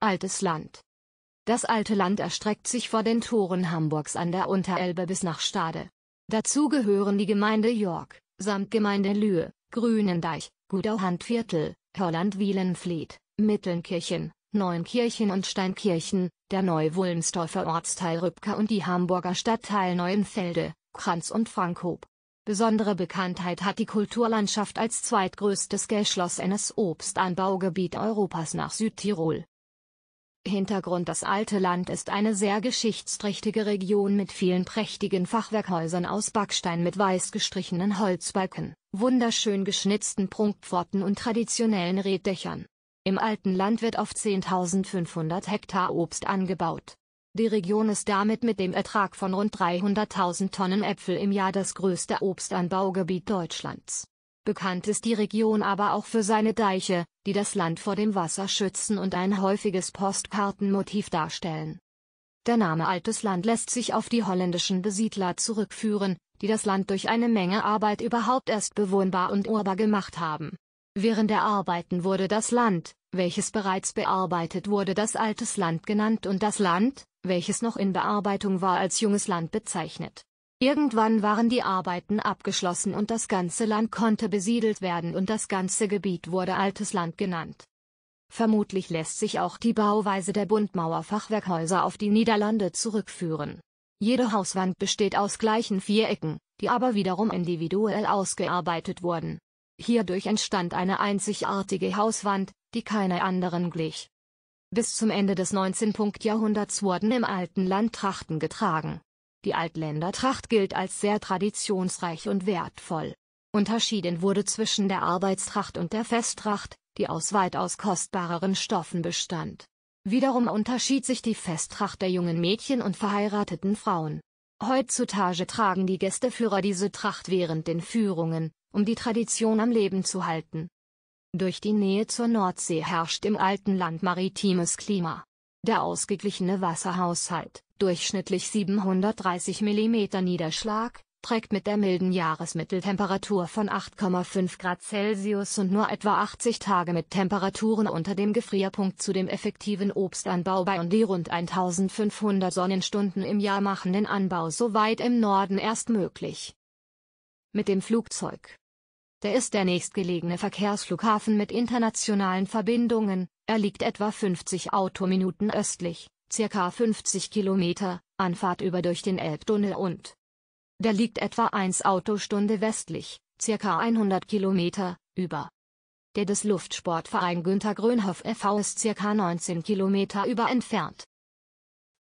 Altes Land. Das alte Land erstreckt sich vor den Toren Hamburgs an der Unterelbe bis nach Stade. Dazu gehören die Gemeinde York, samt Gemeinde Lühe, Grünendeich, Gudau-Handviertel, Holland-Wielenfleet, Mittelnkirchen, Neunkirchen und Steinkirchen, der Neu-Wulmsdorfer Ortsteil Rübka und die Hamburger Stadtteil Neuenfelde, Kranz und Frankhoop. Besondere Bekanntheit hat die Kulturlandschaft als zweitgrößtes Gäschloss eines Obstanbaugebiet Europas nach Südtirol. Hintergrund Das alte Land ist eine sehr geschichtsträchtige Region mit vielen prächtigen Fachwerkhäusern aus Backstein mit weiß gestrichenen Holzbalken, wunderschön geschnitzten Prunkpforten und traditionellen Reddächern. Im alten Land wird auf 10.500 Hektar Obst angebaut. Die Region ist damit mit dem Ertrag von rund 300.000 Tonnen Äpfel im Jahr das größte Obstanbaugebiet Deutschlands Bekannt ist die Region aber auch für seine Deiche, die das Land vor dem Wasser schützen und ein häufiges Postkartenmotiv darstellen. Der Name Altes Land lässt sich auf die holländischen Besiedler zurückführen, die das Land durch eine Menge Arbeit überhaupt erst bewohnbar und urbar gemacht haben. Während der Arbeiten wurde das Land, welches bereits bearbeitet wurde, das Altes Land genannt und das Land, welches noch in Bearbeitung war, als junges Land bezeichnet. Irgendwann waren die Arbeiten abgeschlossen und das ganze Land konnte besiedelt werden und das ganze Gebiet wurde Altes Land genannt. Vermutlich lässt sich auch die Bauweise der Bundmauerfachwerkhäuser auf die Niederlande zurückführen. Jede Hauswand besteht aus gleichen Vierecken, die aber wiederum individuell ausgearbeitet wurden. Hierdurch entstand eine einzigartige Hauswand, die keiner anderen glich. Bis zum Ende des 19. Jahrhunderts wurden im alten Land Trachten getragen. Die Altländertracht gilt als sehr traditionsreich und wertvoll. Unterschieden wurde zwischen der Arbeitstracht und der Festtracht, die aus weitaus kostbareren Stoffen bestand. Wiederum unterschied sich die Festtracht der jungen Mädchen und verheirateten Frauen. Heutzutage tragen die Gästeführer diese Tracht während den Führungen, um die Tradition am Leben zu halten. Durch die Nähe zur Nordsee herrscht im alten Land maritimes Klima. Der ausgeglichene Wasserhaushalt, durchschnittlich 730 mm Niederschlag, trägt mit der milden Jahresmitteltemperatur von 8,5 Grad Celsius und nur etwa 80 Tage mit Temperaturen unter dem Gefrierpunkt zu dem effektiven Obstanbau bei und die rund 1500 Sonnenstunden im Jahr machen den Anbau so weit im Norden erst möglich. Mit dem Flugzeug. Der ist der nächstgelegene Verkehrsflughafen mit internationalen Verbindungen, er liegt etwa 50 Autominuten östlich, circa 50 Kilometer, Anfahrt über durch den Elbtunnel und der liegt etwa 1 Autostunde westlich, circa 100 Kilometer, über. Der des Luftsportverein Günter Grönhoff e.V. ist circa 19 Kilometer über entfernt.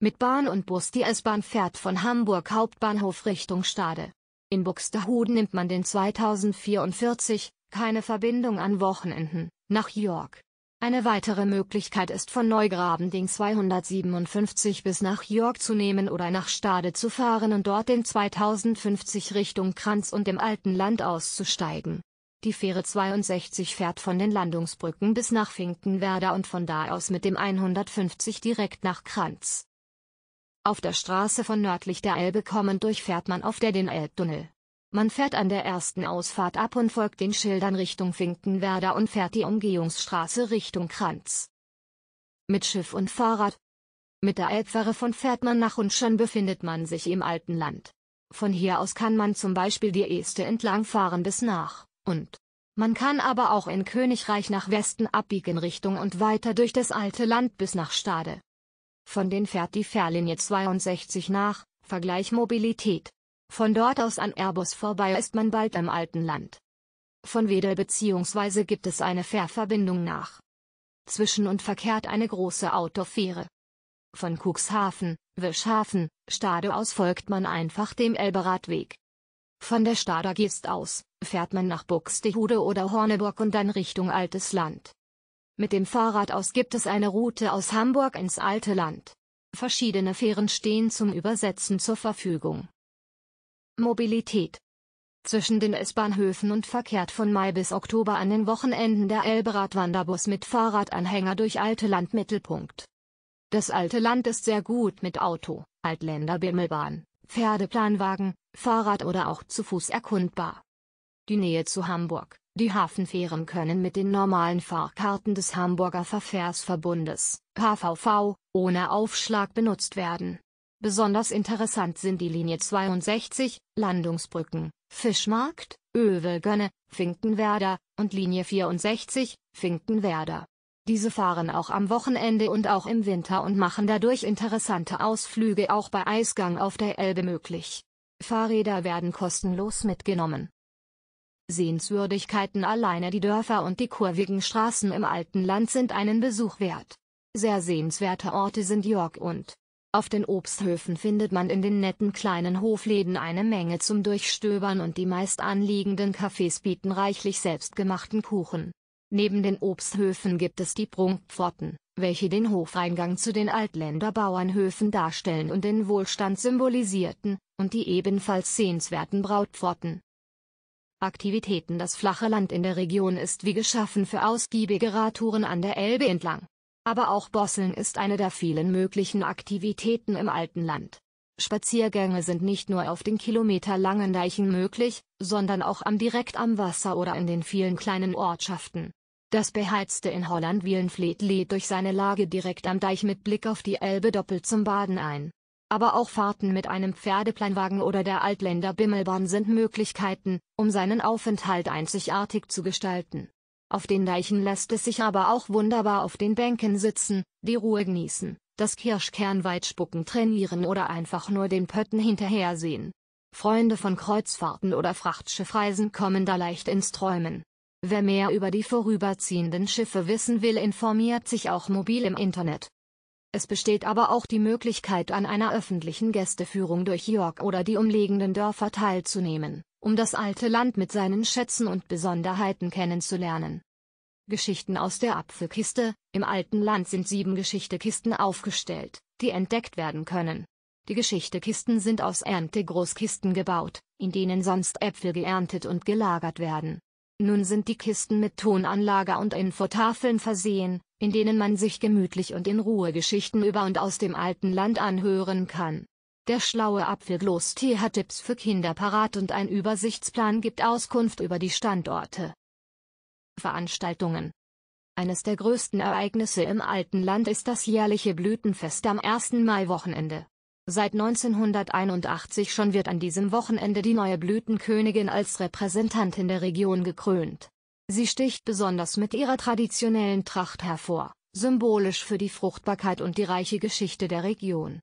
Mit Bahn und Bus die S-Bahn fährt von Hamburg Hauptbahnhof Richtung Stade. In Buxtehude nimmt man den 2044, keine Verbindung an Wochenenden, nach York. Eine weitere Möglichkeit ist von Neugraben den 257 bis nach York zu nehmen oder nach Stade zu fahren und dort den 2050 Richtung Kranz und dem alten Land auszusteigen. Die Fähre 62 fährt von den Landungsbrücken bis nach Finkenwerder und von da aus mit dem 150 direkt nach Kranz. Auf der Straße von nördlich der Elbe kommend durchfährt man auf der den Elbtunnel. Man fährt an der ersten Ausfahrt ab und folgt den Schildern Richtung Finkenwerder und fährt die Umgehungsstraße Richtung Kranz. Mit Schiff und Fahrrad. Mit der Elbfähre von fährt man nach und schon befindet man sich im alten Land. Von hier aus kann man zum Beispiel die Este entlang fahren bis nach und. Man kann aber auch in Königreich nach Westen abbiegen Richtung und weiter durch das alte Land bis nach Stade. Von den fährt die Fährlinie 62 nach, Vergleich Mobilität. Von dort aus an Airbus vorbei ist man bald im alten Land. Von Wedel bzw. gibt es eine Fährverbindung nach. Zwischen und verkehrt eine große Autofähre. Von Cuxhaven, Wischhafen, Stade aus folgt man einfach dem Elberadweg. Von der Stader Gist aus, fährt man nach Buxtehude oder Horneburg und dann Richtung Altes Land. Mit dem Fahrrad aus gibt es eine Route aus Hamburg ins Alte Land. Verschiedene Fähren stehen zum Übersetzen zur Verfügung. Mobilität zwischen den S-Bahnhöfen und verkehrt von Mai bis Oktober an den Wochenenden der Elberad-Wanderbus mit Fahrradanhänger durch Alte Land Mittelpunkt. Das Alte Land ist sehr gut mit Auto, Altländer Bimmelbahn, Pferdeplanwagen, Fahrrad oder auch zu Fuß erkundbar. Die Nähe zu Hamburg. Die Hafenfähren können mit den normalen Fahrkarten des Hamburger Verkehrsverbundes, HVV, ohne Aufschlag benutzt werden. Besonders interessant sind die Linie 62, Landungsbrücken, Fischmarkt, Öwelgönne, Finkenwerder, und Linie 64, Finkenwerder. Diese fahren auch am Wochenende und auch im Winter und machen dadurch interessante Ausflüge auch bei Eisgang auf der Elbe möglich. Fahrräder werden kostenlos mitgenommen. Sehenswürdigkeiten alleine die Dörfer und die kurvigen Straßen im alten Land sind einen Besuch wert. Sehr sehenswerte Orte sind York und auf den Obsthöfen findet man in den netten kleinen Hofläden eine Menge zum Durchstöbern und die meist anliegenden Cafés bieten reichlich selbstgemachten Kuchen. Neben den Obsthöfen gibt es die Prunkpforten, welche den Hofeingang zu den Altländer Bauernhöfen darstellen und den Wohlstand symbolisierten, und die ebenfalls sehenswerten Brautpforten. Aktivitäten Das flache Land in der Region ist wie geschaffen für ausgiebige Radtouren an der Elbe entlang. Aber auch Bosseln ist eine der vielen möglichen Aktivitäten im alten Land. Spaziergänge sind nicht nur auf den kilometerlangen Deichen möglich, sondern auch am direkt am Wasser oder in den vielen kleinen Ortschaften. Das beheizte in Holland Wielenfleet lädt durch seine Lage direkt am Deich mit Blick auf die Elbe doppelt zum Baden ein. Aber auch Fahrten mit einem Pferdepleinwagen oder der Altländer Bimmelbahn sind Möglichkeiten, um seinen Aufenthalt einzigartig zu gestalten. Auf den Deichen lässt es sich aber auch wunderbar auf den Bänken sitzen, die Ruhe genießen, das Kirschkernweitspucken trainieren oder einfach nur den Pötten hinterhersehen. Freunde von Kreuzfahrten oder Frachtschiffreisen kommen da leicht ins Träumen. Wer mehr über die vorüberziehenden Schiffe wissen will, informiert sich auch mobil im Internet. Es besteht aber auch die Möglichkeit, an einer öffentlichen Gästeführung durch York oder die umliegenden Dörfer teilzunehmen um das alte Land mit seinen Schätzen und Besonderheiten kennenzulernen. Geschichten aus der Apfelkiste Im alten Land sind sieben Geschichtekisten aufgestellt, die entdeckt werden können. Die Geschichtekisten sind aus Erntegroßkisten gebaut, in denen sonst Äpfel geerntet und gelagert werden. Nun sind die Kisten mit Tonanlage und Infotafeln versehen, in denen man sich gemütlich und in Ruhe Geschichten über und aus dem alten Land anhören kann. Der schlaue Apfelglos-Tee hat Tipps für Kinder parat und ein Übersichtsplan gibt Auskunft über die Standorte. Veranstaltungen Eines der größten Ereignisse im alten Land ist das jährliche Blütenfest am 1. Mai-Wochenende. Seit 1981 schon wird an diesem Wochenende die neue Blütenkönigin als Repräsentantin der Region gekrönt. Sie sticht besonders mit ihrer traditionellen Tracht hervor, symbolisch für die Fruchtbarkeit und die reiche Geschichte der Region.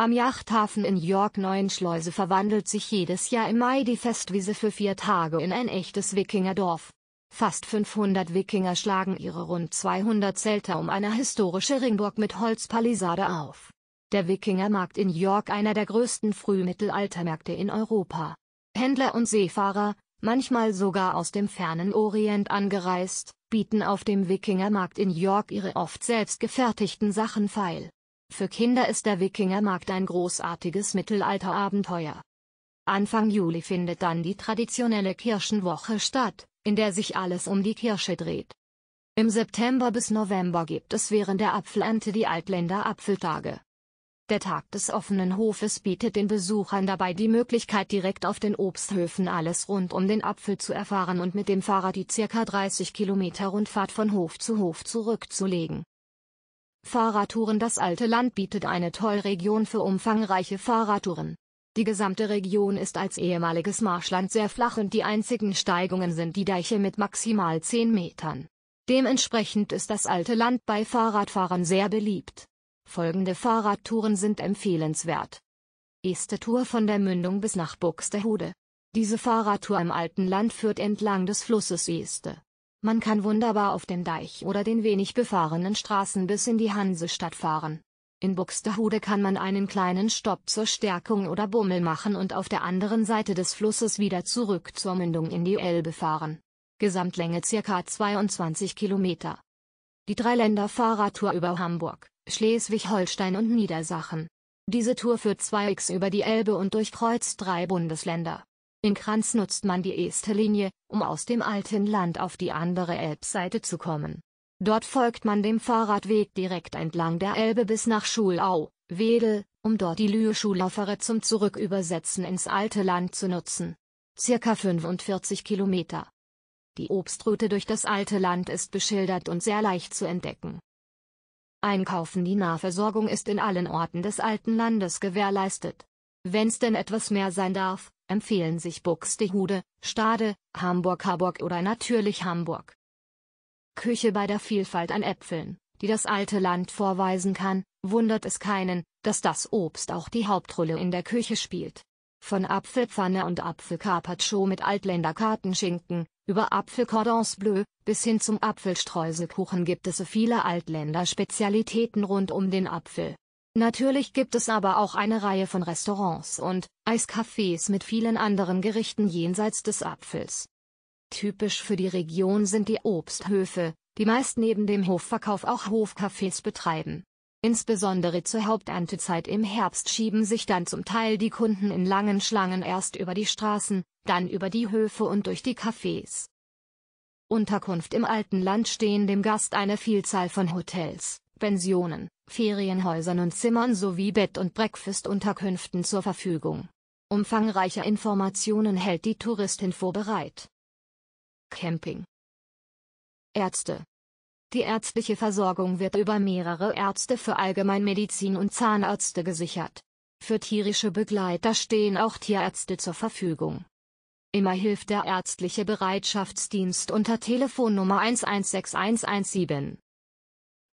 Am Yachthafen in York Neuenschleuse verwandelt sich jedes Jahr im Mai die Festwiese für vier Tage in ein echtes Wikingerdorf. Fast 500 Wikinger schlagen ihre rund 200 Zelter um eine historische Ringburg mit Holzpalisade auf. Der Wikingermarkt in York einer der größten Frühmittelaltermärkte in Europa. Händler und Seefahrer, manchmal sogar aus dem fernen Orient angereist, bieten auf dem Wikingermarkt in York ihre oft selbst gefertigten Sachen feil. Für Kinder ist der Wikingermarkt ein großartiges Mittelalterabenteuer. Anfang Juli findet dann die traditionelle Kirschenwoche statt, in der sich alles um die Kirsche dreht. Im September bis November gibt es während der Apfelernte die Altländer Apfeltage. Der Tag des offenen Hofes bietet den Besuchern dabei die Möglichkeit direkt auf den Obsthöfen alles rund um den Apfel zu erfahren und mit dem Fahrrad die circa 30 Kilometer Rundfahrt von Hof zu Hof zurückzulegen. Fahrradtouren Das alte Land bietet eine Tollregion für umfangreiche Fahrradtouren. Die gesamte Region ist als ehemaliges Marschland sehr flach und die einzigen Steigungen sind die Deiche mit maximal 10 Metern. Dementsprechend ist das alte Land bei Fahrradfahrern sehr beliebt. Folgende Fahrradtouren sind empfehlenswert. Erste Tour von der Mündung bis nach Buxtehude. Diese Fahrradtour im alten Land führt entlang des Flusses Este. Man kann wunderbar auf dem Deich oder den wenig befahrenen Straßen bis in die Hansestadt fahren. In Buxtehude kann man einen kleinen Stopp zur Stärkung oder Bummel machen und auf der anderen Seite des Flusses wieder zurück zur Mündung in die Elbe fahren. Gesamtlänge ca. 22 Kilometer. Die Dreiländer-Fahrradtour über Hamburg, Schleswig-Holstein und Niedersachen. Diese Tour führt 2x über die Elbe und durchkreuzt drei Bundesländer. Den Kranz nutzt man die erste Linie, um aus dem alten Land auf die andere Elbseite zu kommen. Dort folgt man dem Fahrradweg direkt entlang der Elbe bis nach Schulau, Wedel, um dort die lühe schulaufere zum Zurückübersetzen ins alte Land zu nutzen. Circa 45 Kilometer. Die Obstroute durch das alte Land ist beschildert und sehr leicht zu entdecken. Einkaufen Die Nahversorgung ist in allen Orten des alten Landes gewährleistet. Wenn's denn etwas mehr sein darf, empfehlen sich Buxtehude, Stade, Hamburg Harburg oder natürlich Hamburg. Küche bei der Vielfalt an Äpfeln, die das alte Land vorweisen kann, wundert es keinen, dass das Obst auch die Hauptrolle in der Küche spielt. Von Apfelpfanne und Apfelcarpaccio mit Altländer Kartenschinken, über Apfelcordons bleu, bis hin zum Apfelstreuselkuchen gibt es viele Altländer Spezialitäten rund um den Apfel. Natürlich gibt es aber auch eine Reihe von Restaurants und Eiscafés mit vielen anderen Gerichten jenseits des Apfels. Typisch für die Region sind die Obsthöfe, die meist neben dem Hofverkauf auch Hofcafés betreiben. Insbesondere zur Haupterntezeit im Herbst schieben sich dann zum Teil die Kunden in langen Schlangen erst über die Straßen, dann über die Höfe und durch die Cafés. Unterkunft im alten Land stehen dem Gast eine Vielzahl von Hotels, Pensionen, Ferienhäusern und Zimmern sowie Bett- und Breakfast-Unterkünften zur Verfügung. Umfangreiche Informationen hält die Touristin bereit. Camping Ärzte Die ärztliche Versorgung wird über mehrere Ärzte für Allgemeinmedizin und Zahnärzte gesichert. Für tierische Begleiter stehen auch Tierärzte zur Verfügung. Immer hilft der ärztliche Bereitschaftsdienst unter Telefonnummer 116117.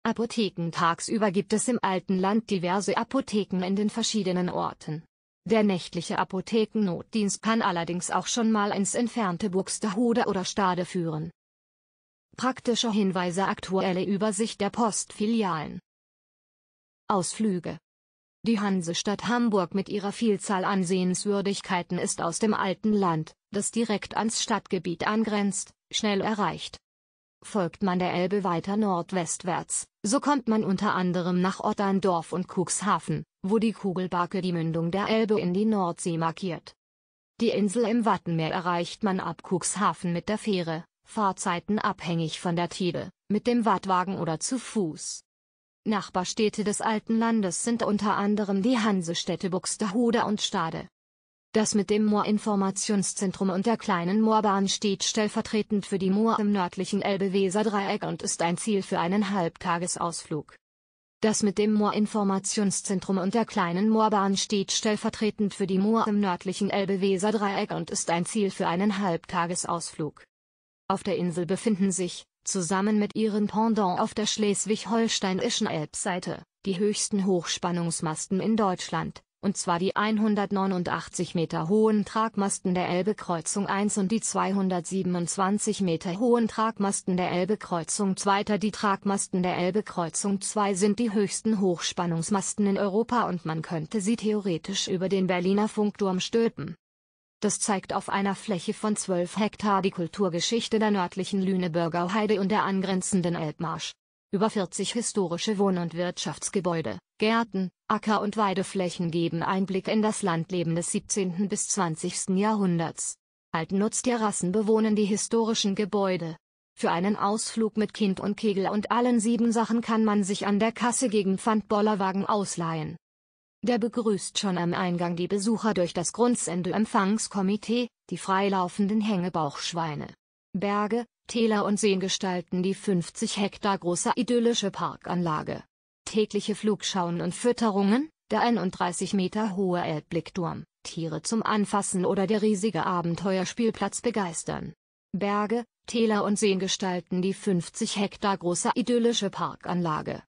Apotheken tagsüber gibt es im alten Land diverse Apotheken in den verschiedenen Orten. Der nächtliche Apothekennotdienst kann allerdings auch schon mal ins entfernte Buxtehude oder Stade führen. Praktische Hinweise Aktuelle Übersicht der Postfilialen Ausflüge Die Hansestadt Hamburg mit ihrer Vielzahl an Sehenswürdigkeiten ist aus dem alten Land, das direkt ans Stadtgebiet angrenzt, schnell erreicht. Folgt man der Elbe weiter nordwestwärts, so kommt man unter anderem nach Otterndorf und Cuxhaven, wo die Kugelbarke die Mündung der Elbe in die Nordsee markiert. Die Insel im Wattenmeer erreicht man ab Cuxhaven mit der Fähre, Fahrzeiten abhängig von der Tide, mit dem Wattwagen oder zu Fuß. Nachbarstädte des alten Landes sind unter anderem die Hansestädte Buxtehude und Stade. Das mit dem Moor-Informationszentrum und der kleinen Moorbahn steht stellvertretend für die Moor im nördlichen Elbe-Weser-Dreieck und ist ein Ziel für einen Halbtagesausflug. Das mit dem Moor-Informationszentrum und der kleinen Moorbahn steht stellvertretend für die Moor im nördlichen Elbe-Weser-Dreieck und ist ein Ziel für einen Halbtagesausflug. Auf der Insel befinden sich, zusammen mit ihren Pendant auf der schleswig-holsteinischen Elbseite, die höchsten Hochspannungsmasten in Deutschland, und zwar die 189 Meter hohen Tragmasten der Elbekreuzung 1 und die 227 Meter hohen Tragmasten der Elbekreuzung 2. Die Tragmasten der Elbekreuzung 2 sind die höchsten Hochspannungsmasten in Europa und man könnte sie theoretisch über den Berliner Funkturm stülpen. Das zeigt auf einer Fläche von 12 Hektar die Kulturgeschichte der nördlichen Lüneburger Heide und der angrenzenden Elbmarsch. Über 40 historische Wohn- und Wirtschaftsgebäude, Gärten, Acker- und Weideflächen geben Einblick in das Landleben des 17. bis 20. Jahrhunderts. Altnutztierrassen bewohnen die historischen Gebäude. Für einen Ausflug mit Kind und Kegel und allen sieben Sachen kann man sich an der Kasse gegen Pfandbollerwagen ausleihen. Der begrüßt schon am Eingang die Besucher durch das Grundsende-Empfangskomitee, die freilaufenden Hängebauchschweine. Berge, Täler und Seen gestalten die 50 Hektar große idyllische Parkanlage tägliche Flugschauen und Fütterungen, der 31 Meter hohe Erdblickturm, Tiere zum Anfassen oder der riesige Abenteuerspielplatz begeistern. Berge, Täler und Seen gestalten die 50 Hektar große idyllische Parkanlage.